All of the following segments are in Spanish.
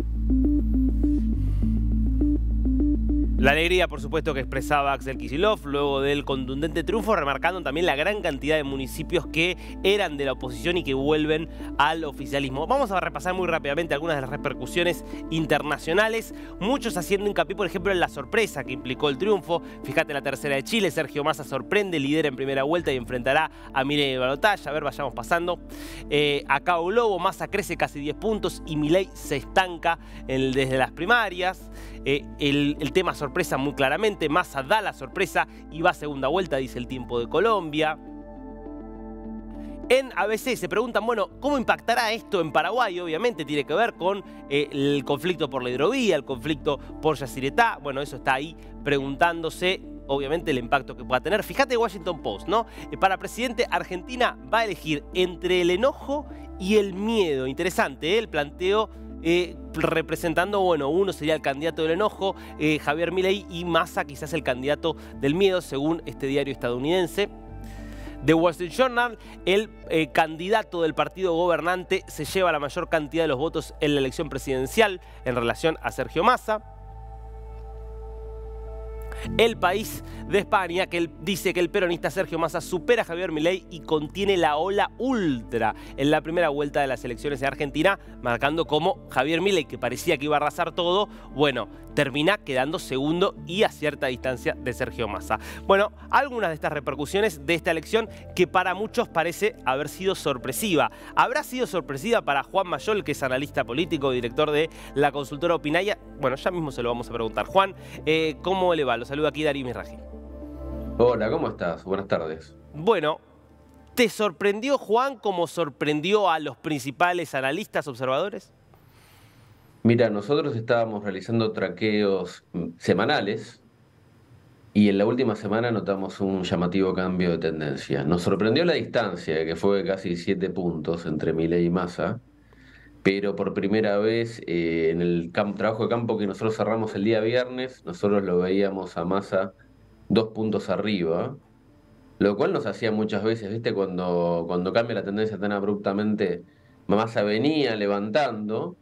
thank you La alegría, por supuesto, que expresaba Axel Kicillof luego del contundente triunfo, remarcando también la gran cantidad de municipios que eran de la oposición y que vuelven al oficialismo. Vamos a repasar muy rápidamente algunas de las repercusiones internacionales, muchos haciendo hincapié, por ejemplo, en la sorpresa que implicó el triunfo. Fíjate la tercera de Chile, Sergio Massa sorprende, lidera en primera vuelta y enfrentará a Milei Balotage. A ver, vayamos pasando. Eh, acá Lobo, Massa crece casi 10 puntos y Milei se estanca desde las primarias. Eh, el, tema sorpresa muy claramente, Massa da la sorpresa y va a segunda vuelta, dice el tiempo de Colombia. En ABC se preguntan, bueno, ¿cómo impactará esto en Paraguay? Obviamente tiene que ver con eh, el conflicto por la hidrovía, el conflicto por Yacyretá. Bueno, eso está ahí preguntándose obviamente el impacto que pueda tener. Fíjate Washington Post, ¿no? Eh, para presidente, Argentina va a elegir entre el enojo y el miedo. Interesante el planteo eh, representando, bueno, uno sería el candidato del enojo, eh, Javier Milei, y Massa quizás el candidato del miedo, según este diario estadounidense. The Washington Journal, el eh, candidato del partido gobernante se lleva la mayor cantidad de los votos en la elección presidencial en relación a Sergio Massa. El País de España, que dice que el peronista Sergio Massa supera a Javier Milei y contiene la ola ultra en la primera vuelta de las elecciones en Argentina, marcando como Javier Milei, que parecía que iba a arrasar todo, bueno, termina quedando segundo y a cierta distancia de Sergio Massa. Bueno, algunas de estas repercusiones de esta elección que para muchos parece haber sido sorpresiva. ¿Habrá sido sorpresiva para Juan Mayol, que es analista político, director de la consultora Opinaya? Bueno, ya mismo se lo vamos a preguntar. Juan, eh, ¿cómo le va? Los saluda aquí Darí Mirraji. Hola, ¿cómo estás? Buenas tardes. Bueno, ¿te sorprendió Juan como sorprendió a los principales analistas observadores? Mira, nosotros estábamos realizando traqueos semanales y en la última semana notamos un llamativo cambio de tendencia. Nos sorprendió la distancia, que fue casi 7 puntos entre Miley y Massa, pero por primera vez eh, en el trabajo de campo que nosotros cerramos el día viernes, nosotros lo veíamos a masa dos puntos arriba, lo cual nos hacía muchas veces, ¿viste? Cuando, cuando cambia la tendencia tan abruptamente, Massa venía levantando,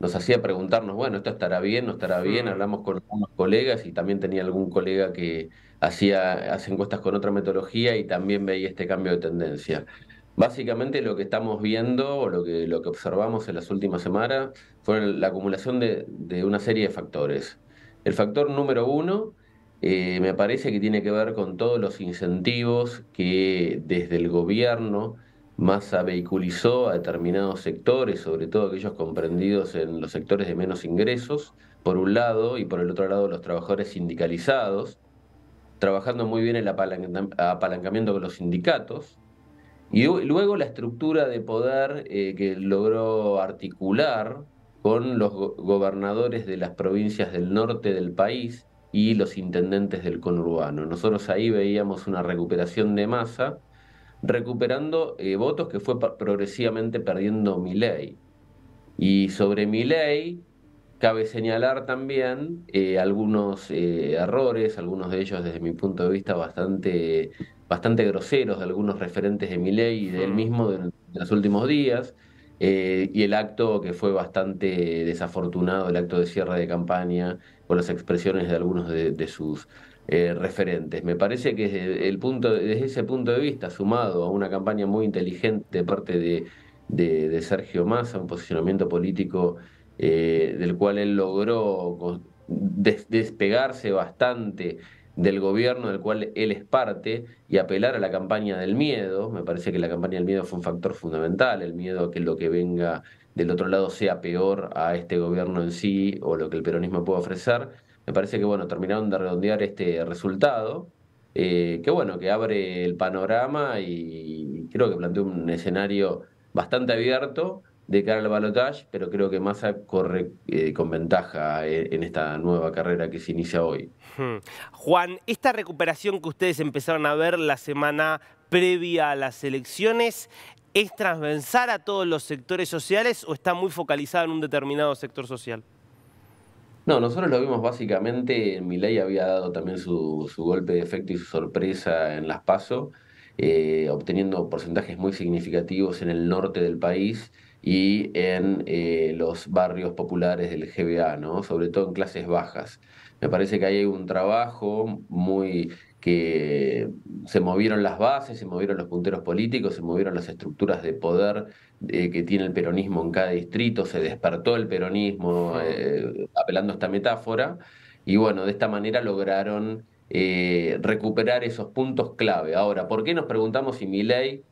nos hacía preguntarnos, bueno, esto estará bien, no estará bien, mm. hablamos con algunos colegas y también tenía algún colega que hacía, hace encuestas con otra metodología y también veía este cambio de tendencia. Básicamente lo que estamos viendo o lo que, lo que observamos en las últimas semanas fue la acumulación de, una serie de factores. El factor número uno eh, me parece que tiene que ver con todos los incentivos que desde el gobierno más vehiculizó a determinados sectores, sobre todo aquellos comprendidos en los sectores de menos ingresos, por un lado, y por el otro lado los trabajadores sindicalizados, trabajando muy bien el apalancamiento con los sindicatos, y luego la estructura de poder eh, que logró articular con los gobernadores de las provincias del norte del país y los intendentes del conurbano. Nosotros ahí veíamos una recuperación de masa, recuperando eh, votos que fue progresivamente perdiendo mi ley. Y sobre mi ley... Cabe señalar también eh, algunos eh, errores, algunos de ellos desde mi punto de vista bastante, bastante groseros de algunos referentes de mi ley y del mismo de, los últimos días. Eh, y el acto que fue bastante desafortunado, el acto de cierre de campaña, con las expresiones de algunos de, sus referentes. Me parece que desde, el punto, desde ese punto de vista, sumado a una campaña muy inteligente de parte de, de Sergio Massa, un posicionamiento político eh, del cual él logró despegarse bastante del gobierno del cual él es parte y apelar a la campaña del miedo. Me parece que la campaña del miedo fue un factor fundamental, el miedo a que lo que venga del otro lado sea peor a este gobierno en sí o lo que el peronismo pueda ofrecer. Me parece que bueno, terminaron de redondear este resultado, eh, que bueno, que abre el panorama y creo que planteó un escenario bastante abierto de cara al balotage, pero creo que Massa corre eh, con ventaja eh, en, esta nueva carrera que se inicia hoy. Hmm. Juan, esta recuperación que ustedes empezaron a ver la semana previa a las elecciones, ¿es transversal a todos los sectores sociales o está muy focalizada en un determinado sector social? No, nosotros lo vimos básicamente, Milei había dado también su, golpe de efecto y su sorpresa en las PASO, eh, obteniendo porcentajes muy significativos en el norte del país, y en eh, los barrios populares del GBA, sobre todo en clases bajas. Me parece que ahí hay un trabajo muy que se movieron las bases, se movieron los punteros políticos, se movieron las estructuras de poder eh, que tiene el peronismo en cada distrito, se despertó el peronismo eh, apelando a esta metáfora, y bueno, de esta manera lograron recuperar esos puntos clave. Ahora, ¿por qué nos preguntamos si mi ley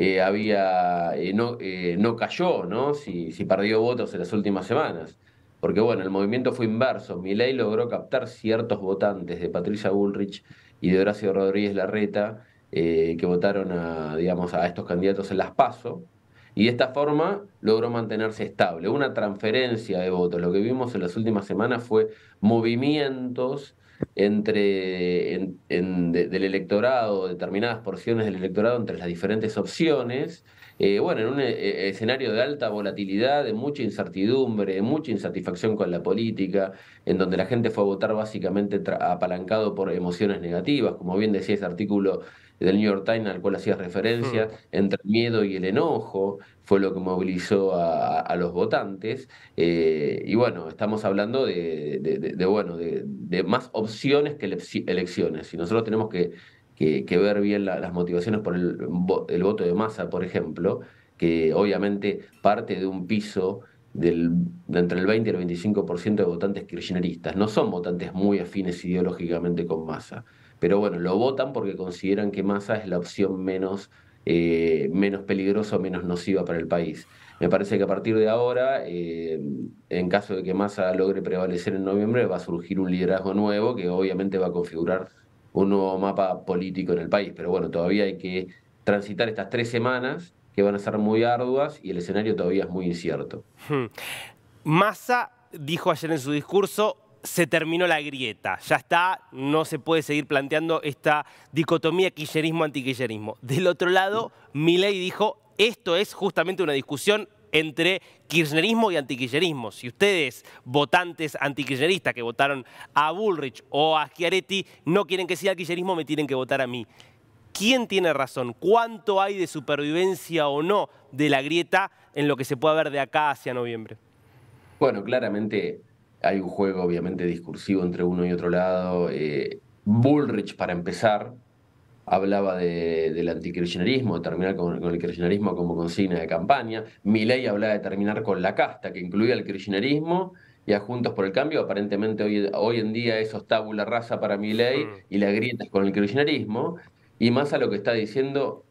eh, había, eh, no, eh, no cayó, ¿no? Si, perdió votos en las últimas semanas. Porque bueno, el movimiento fue inverso. ley logró captar ciertos votantes de Patricia Bullrich y de Horacio Rodríguez Larreta, que votaron a, digamos, a estos candidatos en las PASO, y de esta forma logró mantenerse estable. Una transferencia de votos. Lo que vimos en las últimas semanas fue movimientos entre en, del electorado, determinadas porciones del electorado entre las diferentes opciones eh, bueno, en un eh, eh, escenario de alta volatilidad, de mucha incertidumbre, de mucha insatisfacción con la política, en donde la gente fue a votar básicamente apalancado por emociones negativas, como bien decía ese artículo del New York Times al cual hacía referencia, hmm. entre el miedo y el enojo fue lo que movilizó a, los votantes. y bueno, estamos hablando de, de bueno, de, más opciones que elecciones. Y nosotros tenemos que que, ver bien las motivaciones por el, voto de masa, por ejemplo, que obviamente parte de un piso de entre el 20 y el 25% de votantes kirchneristas. No son votantes muy afines ideológicamente con masa, pero bueno, lo votan porque consideran que masa es la opción menos... Eh, menos peligrosa menos nociva para el país. Me parece que a partir de ahora, eh, en caso de que Massa logre prevalecer en noviembre, va a surgir un liderazgo nuevo que obviamente va a configurar un nuevo mapa político en el país. Pero bueno, todavía hay que transitar estas tres semanas que van a ser muy arduas y el escenario todavía es muy incierto. Hmm. Massa dijo ayer en su discurso, se terminó la grieta, ya está, no se puede seguir planteando esta dicotomía quillerismo-antiquillerismo. Del otro lado, Milei dijo, esto es justamente una discusión entre kirchnerismo y antiquillerismo. Si ustedes, votantes antikirchneristas que votaron a Bullrich o a Chiaretti, no quieren que siga el kirchnerismo, me tienen que votar a mí. ¿Quién tiene razón? ¿Cuánto hay de supervivencia o no de la grieta en lo que se puede ver de acá hacia noviembre? Bueno, claramente hay un juego obviamente discursivo entre uno y otro lado. Eh, Bullrich, para empezar, hablaba del anticristianismo, de terminar con, el cristianismo como consigna de campaña. Milei hablaba de terminar con la casta, que incluía el kirchnerismo y a Juntos por el Cambio. Aparentemente hoy, hoy en día eso es tabula Raza para Milei mm. y la grieta con el kirchnerismo. Y más a lo que está diciendo,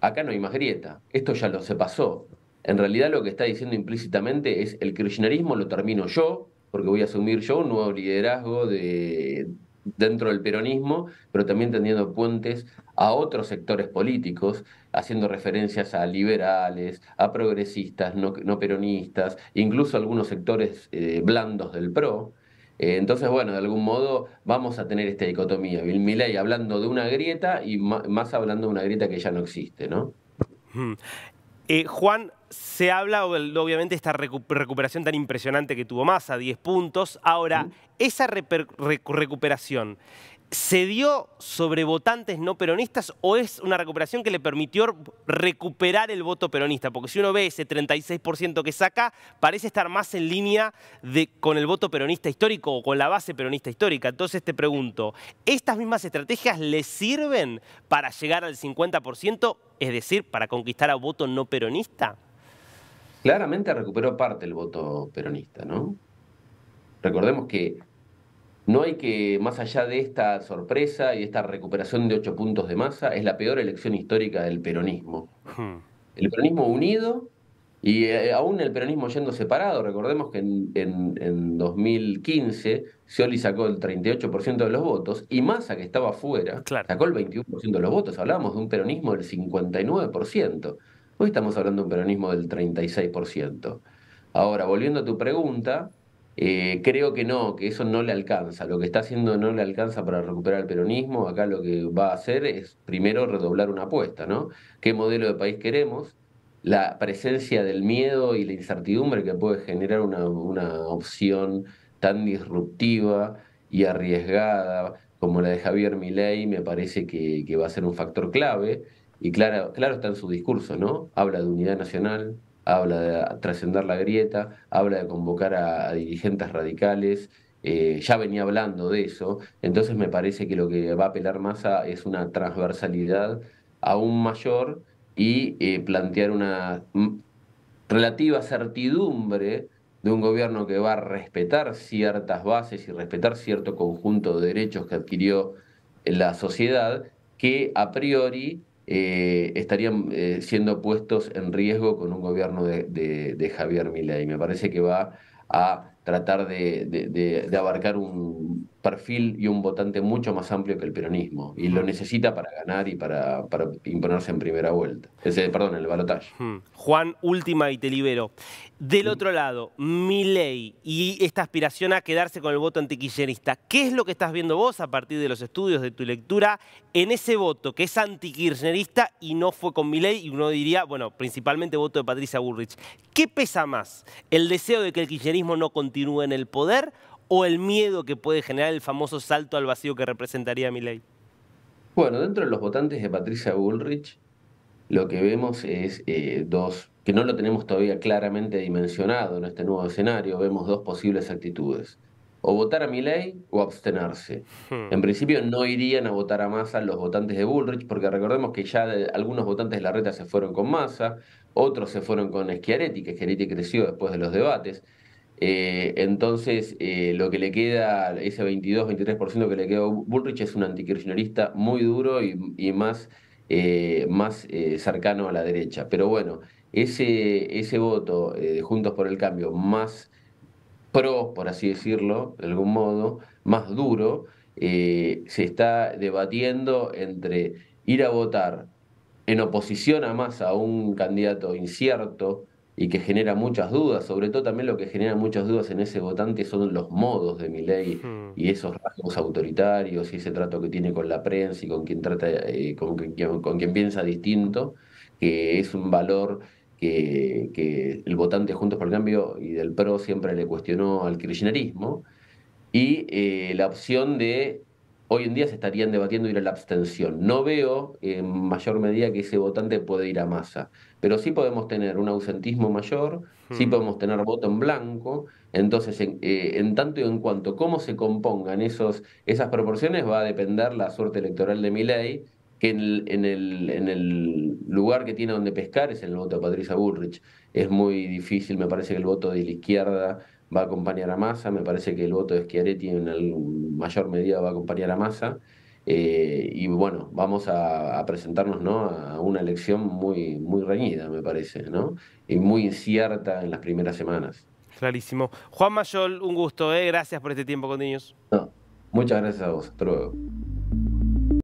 acá no hay más grieta, esto ya lo se pasó. En realidad lo que está diciendo implícitamente es el cristianismo lo termino yo, porque voy a asumir yo un nuevo liderazgo de, dentro del peronismo, pero también teniendo puentes a otros sectores políticos, haciendo referencias a liberales, a progresistas, no, peronistas, incluso algunos sectores eh, blandos del PRO. Eh, entonces, bueno, de algún modo vamos a tener esta dicotomía. Bill Milley hablando de una grieta y más hablando de una grieta que ya no existe, ¿no? Mm. Eh, Juan, se habla, obviamente, de esta recuperación tan impresionante que tuvo Massa, 10 puntos. Ahora, esa recuperación, ¿se dio sobre votantes no peronistas o es una recuperación que le permitió recuperar el voto peronista? Porque si uno ve ese 36% que saca, parece estar más en línea con el voto peronista histórico o con la base peronista histórica. Entonces te pregunto, ¿estas mismas estrategias le sirven para llegar al 50%? Es decir, para conquistar a voto no peronista? claramente recuperó parte el voto peronista, ¿no? Recordemos que no hay que, más allá de esta sorpresa y esta recuperación de ocho puntos de masa, es la peor elección histórica del peronismo. Hmm. El peronismo unido y eh, aún el peronismo yendo separado. Recordemos que en, 2015 Scioli sacó el 38% de los votos y Massa, que estaba afuera, sacó el 21% de los votos. Hablábamos de un peronismo del 59%. Hoy estamos hablando de un peronismo del 36%. Ahora, volviendo a tu pregunta, eh, creo que no, que eso no le alcanza. Lo que está haciendo no le alcanza para recuperar el peronismo. Acá lo que va a hacer es primero redoblar una apuesta, ¿no? ¿Qué modelo de país queremos? La presencia del miedo y la incertidumbre que puede generar una, opción tan disruptiva y arriesgada como la de Javier Milei me parece que va a ser un factor clave y claro, claro está en su discurso, ¿no? Habla de unidad nacional, habla de trascender la grieta, habla de convocar a, dirigentes radicales, eh, ya venía hablando de eso, entonces me parece que lo que va a apelar más es una transversalidad aún mayor y eh, plantear una mm, relativa certidumbre de un gobierno que va a respetar ciertas bases y respetar cierto conjunto de derechos que adquirió la sociedad, que a priori eh, estarían eh, siendo puestos en riesgo con un gobierno de, de, de, Javier Milei. Me parece que va a tratar de abarcar un, perfil y un votante mucho más amplio que el peronismo y lo mm. necesita para ganar y para, imponerse en primera vuelta, Ese, perdón, en el balotaje. Mm. Juan, última y te libero. Del mm. otro lado, Milei y esta aspiración a quedarse con el voto antikirchnerista, ¿qué es lo que estás viendo vos a partir de los estudios de tu lectura en ese voto que es antikirchnerista y no fue con Milei y uno diría, bueno, principalmente voto de Patricia Bullrich? ¿Qué pesa más? ¿El deseo de que el kirchnerismo no continúe en el poder o el miedo que puede generar el famoso salto al vacío que representaría mi ley? Bueno, dentro de los votantes de Patricia Bullrich, lo que vemos es eh, dos, que no lo tenemos todavía claramente dimensionado en este nuevo escenario, vemos dos posibles actitudes. O votar a Milei o abstenerse. Hmm. En principio no irían a votar a Massa los votantes de Bullrich, porque recordemos que ya algunos votantes de la reta se fueron con Massa, otros se fueron con Schiaretti, que Schiaretti creció después de los debates. Eh, entonces, eh, lo que le queda, ese 22-23% que le queda a Bullrich es un antikirchnerista muy duro y, más, eh, más cercano a la derecha. Pero bueno, ese, ese voto de Juntos por el Cambio más pro, por así decirlo, de algún modo, más duro, se está debatiendo entre ir a votar en oposición a más a un candidato incierto, y que genera muchas dudas, sobre todo también lo que genera muchas dudas en ese votante son los modos de mi ley hmm. y esos rasgos autoritarios y ese trato que tiene con la prensa y con quien trata eh, con, quien, piensa distinto, que es un valor que, el votante Juntos por el Cambio y del PRO siempre le cuestionó al kirchnerismo y eh, la opción de hoy en día se estarían debatiendo ir a la abstención. No veo en mayor medida que ese votante puede ir a masa, pero sí podemos tener un ausentismo mayor, sí hmm. podemos tener voto en blanco, entonces eh, en, tanto y en cuanto cómo se compongan esos, esas proporciones va a depender la suerte electoral de mi ley, que en el, en el, lugar que tiene donde pescar es en el voto de Patricia Bullrich. Es muy difícil, me parece que el voto de la izquierda va a acompañar a Massa, me parece que el voto de Schiaretti en mayor medida va a acompañar a Massa. Eh, y bueno, vamos a, presentarnos a una elección muy, muy reñida, me parece, ¿no? y muy incierta en las primeras semanas. Clarísimo. Juan Mayol, un gusto, eh, gracias por este tiempo con niños. No, muchas gracias a vos,